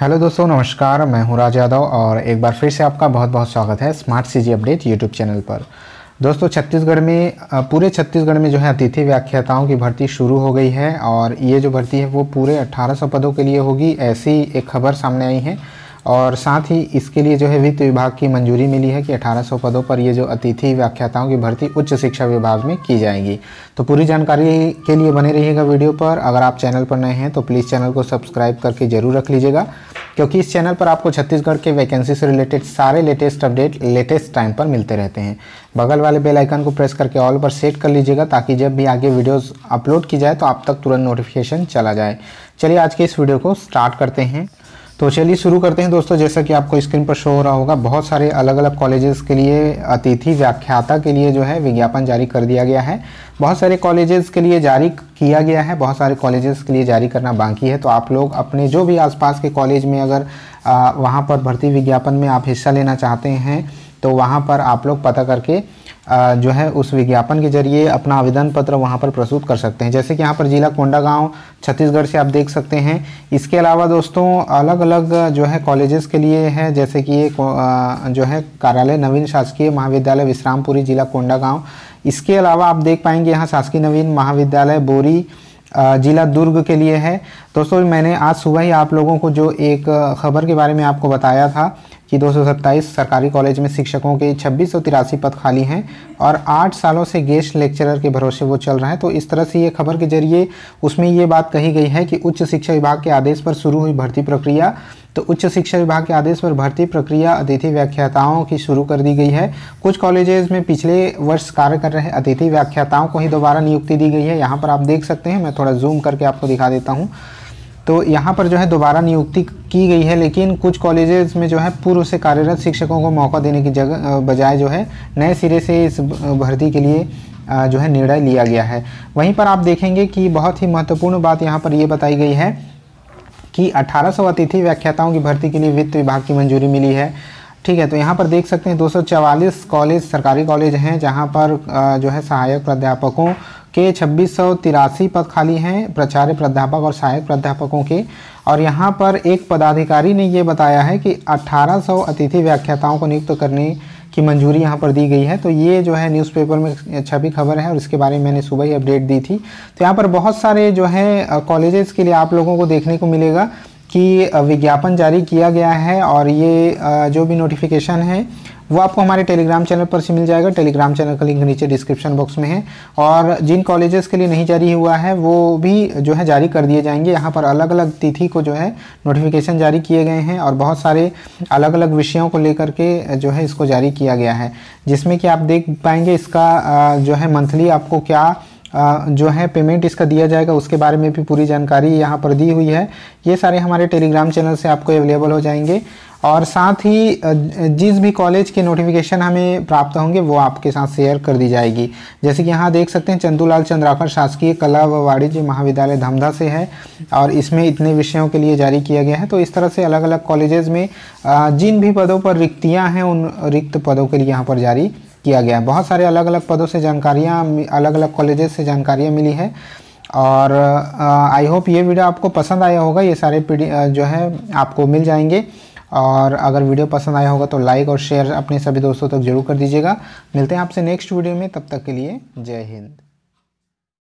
hello दोस्तों नमस्कार मैं हूं राज यादव और एक बार फिर से आपका बहुत बहुत स्वागत है smart CG update YouTube channel पर दोस्तों छत्तीसगढ़ में पूरे छत्तीसगढ़ में जो है अतिथि व्याख्याताओं की भर्ती शुरू हो गई है और ये जो भर्ती है वो पूरे 1800 पदों के लिए होगी ऐसी एक खबर सामने आई है और साथ ही इसके लिए जो है वित्त विभाग की मंजूरी मिली है कि 1800 पदों पर ये जो अतिथि व्याख्याताओं की भर्ती उच्च शिक्षा विभाग में की जाएगी तो पूरी जानकारी के लिए बने रहिएगा वीडियो पर अगर आप चैनल पर नए हैं तो प्लीज़ चैनल को सब्सक्राइब करके ज़रूर रख लीजिएगा क्योंकि इस चैनल पर आपको छत्तीसगढ़ के वैकेंसी से रिलेटेड सारे लेटेस्ट अपडेट लेटेस्ट टाइम पर मिलते रहते हैं बगल वाले बेल आइकन को प्रेस करके ऑल पर सेट कर लीजिएगा ताकि जब भी आगे वीडियोस अपलोड की जाए तो आप तक तुरंत नोटिफिकेशन चला जाए चलिए आज के इस वीडियो को स्टार्ट करते हैं तो चलिए शुरू करते हैं दोस्तों जैसा कि आपको स्क्रीन पर शो हो रहा होगा बहुत सारे अलग अलग कॉलेजेस के लिए अतिथि व्याख्याता के लिए जो है विज्ञापन जारी कर दिया गया है बहुत सारे कॉलेजेस के लिए जारी किया गया है बहुत सारे कॉलेजेस के लिए जारी करना बाकी है तो आप लोग अपने जो भी आसपास के कॉलेज में अगर वहाँ पर भर्ती विज्ञापन में आप हिस्सा लेना चाहते हैं तो वहाँ पर आप लोग पता करके जो है उस विज्ञापन के जरिए अपना आवेदन पत्र वहाँ पर प्रस्तुत कर सकते हैं जैसे कि यहाँ पर जिला कोंडागांव छत्तीसगढ़ से आप देख सकते हैं इसके अलावा दोस्तों अलग अलग जो है कॉलेजेस के लिए है जैसे कि जो है कार्यालय नवीन शासकीय महाविद्यालय विश्रामपुरी जिला कोंडागांव इसके अलावा आप देख पाएंगे यहाँ शासकीय नवीन महाविद्यालय बोरी जिला दुर्ग के लिए है दोस्तों मैंने आज सुबह ही आप लोगों को जो एक खबर के बारे में आपको बताया था कि 227 सरकारी कॉलेज में शिक्षकों के छब्बीस पद खाली हैं और आठ सालों से गेस्ट लेक्चरर के भरोसे वो चल रहे हैं तो इस तरह से ये खबर के जरिए उसमें ये बात कही गई है कि उच्च शिक्षा विभाग के आदेश पर शुरू हुई भर्ती प्रक्रिया तो उच्च शिक्षा विभाग के आदेश पर भर्ती प्रक्रिया अतिथि व्याख्याताओं की शुरू कर दी गई है कुछ कॉलेजेस में पिछले वर्ष कार्य कर रहे अतिथि व्याख्याताओं को ही दोबारा नियुक्ति दी गई है यहाँ पर आप देख सकते हैं मैं थोड़ा जूम करके आपको दिखा देता हूँ तो यहाँ पर जो है दोबारा नियुक्ति की गई है लेकिन कुछ कॉलेजेस में जो है पूर्व से कार्यरत शिक्षकों को मौका देने की जगह बजाय जो है नए सिरे से इस भर्ती के लिए जो है निर्णय लिया गया है वहीं पर आप देखेंगे कि बहुत ही महत्वपूर्ण बात यहाँ पर ये बताई गई है कि अठारह अतिथि व्याख्याताओं की भर्ती के लिए वित्त विभाग की मंजूरी मिली है ठीक है तो यहाँ पर देख सकते हैं दो कॉलेज सरकारी कॉलेज हैं जहाँ पर जो है सहायक प्राध्यापकों के छब्बीस पद खाली हैं प्राचार्य प्राध्यापक और सहायक प्राध्यापकों के और यहाँ पर एक पदाधिकारी ने ये बताया है कि 1800 अतिथि व्याख्याताओं को नियुक्त करने की मंजूरी यहाँ पर दी गई है तो ये जो है न्यूज़पेपर में छपी खबर है और इसके बारे में मैंने सुबह ही अपडेट दी थी तो यहाँ पर बहुत सारे जो है कॉलेजेस के लिए आप लोगों को देखने को मिलेगा कि विज्ञापन जारी किया गया है और ये जो भी नोटिफिकेशन है वो आपको हमारे टेलीग्राम चैनल पर से मिल जाएगा टेलीग्राम चैनल का लिंक नीचे डिस्क्रिप्शन बॉक्स में है और जिन कॉलेजेस के लिए नहीं जारी हुआ है वो भी जो है जारी कर दिए जाएंगे यहाँ पर अलग अलग तिथि को जो है नोटिफिकेशन जारी किए गए हैं और बहुत सारे अलग अलग विषयों को लेकर के जो है इसको जारी किया गया है जिसमें कि आप देख पाएंगे इसका जो है मंथली आपको क्या जो है पेमेंट इसका दिया जाएगा उसके बारे में भी पूरी जानकारी यहाँ पर दी हुई है ये सारे हमारे टेलीग्राम चैनल से आपको अवेलेबल हो जाएंगे और साथ ही जिस भी कॉलेज के नोटिफिकेशन हमें प्राप्त होंगे वो आपके साथ शेयर कर दी जाएगी जैसे कि यहाँ देख सकते हैं चंदूलाल चंद्राकर शासकीय कला व वाणिज्य महाविद्यालय धमधा से है और इसमें इतने विषयों के लिए जारी किया गया है तो इस तरह से अलग अलग कॉलेजेस में जिन भी पदों पर रिक्तियाँ हैं उन रिक्त पदों के लिए यहाँ पर जारी किया गया है बहुत सारे अलग अलग पदों से जानकारियाँ अलग अलग कॉलेजेस से जानकारियाँ मिली है और आई होप ये वीडियो आपको पसंद आया होगा ये सारे जो है आपको मिल जाएंगे और अगर वीडियो पसंद आया होगा तो लाइक और शेयर अपने सभी दोस्तों तक जरूर कर दीजिएगा मिलते हैं आपसे नेक्स्ट वीडियो में तब तक के लिए जय हिंद